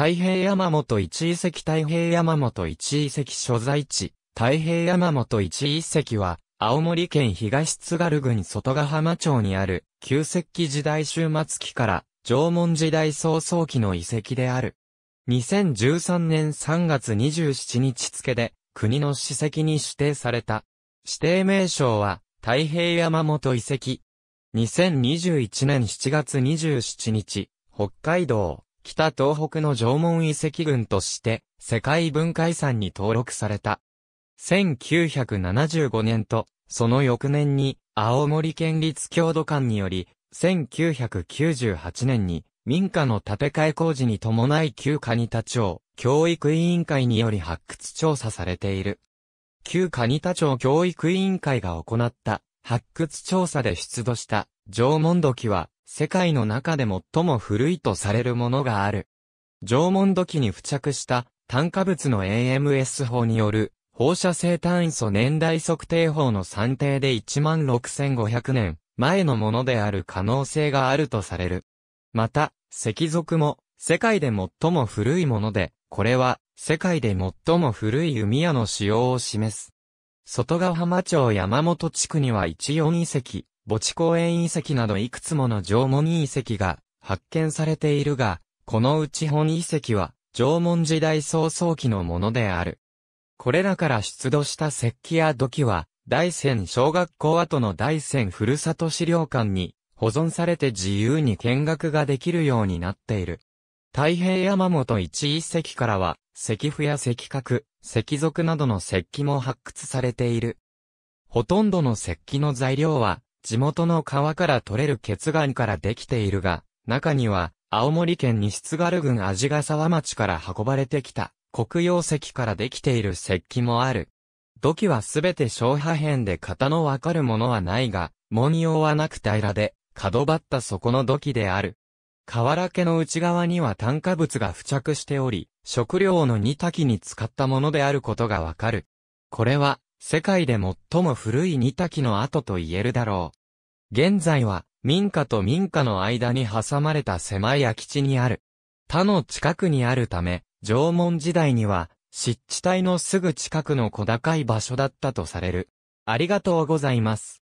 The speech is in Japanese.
太平山本一遺跡太平山本一遺跡所在地、太平山本一遺跡は、青森県東津軽郡外ヶ浜町にある、旧石器時代終末期から、縄文時代早々期の遺跡である。2013年3月27日付で、国の史跡に指定された。指定名称は、太平山本遺跡。2021年7月27日、北海道、北東北の縄文遺跡群として、世界文化遺産に登録された。1975年と、その翌年に、青森県立郷土館により、1998年に、民家の建て替え工事に伴い旧カニ田町、教育委員会により発掘調査されている。旧カニ田町教育委員会が行った発掘調査で出土した縄文土器は世界の中で最も古いとされるものがある。縄文土器に付着した炭化物の AMS 法による放射性炭素年代測定法の算定で16,500年前のものである可能性があるとされる。また、石属も世界で最も古いもので、これは世界で最も古い弓矢の使用を示す。外ヶ浜町山本地区には一四遺跡、墓地公園遺跡などいくつもの縄文遺跡が発見されているが、このうち本遺跡は縄文時代早々期のものである。これらから出土した石器や土器は、大山小学校後の大山ふるさと資料館に保存されて自由に見学ができるようになっている。太平山本一遺跡からは、石符や石角、石族などの石器も発掘されている。ほとんどの石器の材料は、地元の川から取れる血岩からできているが、中には、青森県西津軽郡味ヶ沢町から運ばれてきた、黒曜石からできている石器もある。土器はすべて小破片で型のわかるものはないが、文様はなく平らで、角張った底の土器である。瓦家の内側には炭化物が付着しており、食料の煮炊きに使ったものであることがわかる。これは、世界で最も古い二滝の跡と言えるだろう。現在は、民家と民家の間に挟まれた狭い空き地にある。他の近くにあるため、縄文時代には、湿地帯のすぐ近くの小高い場所だったとされる。ありがとうございます。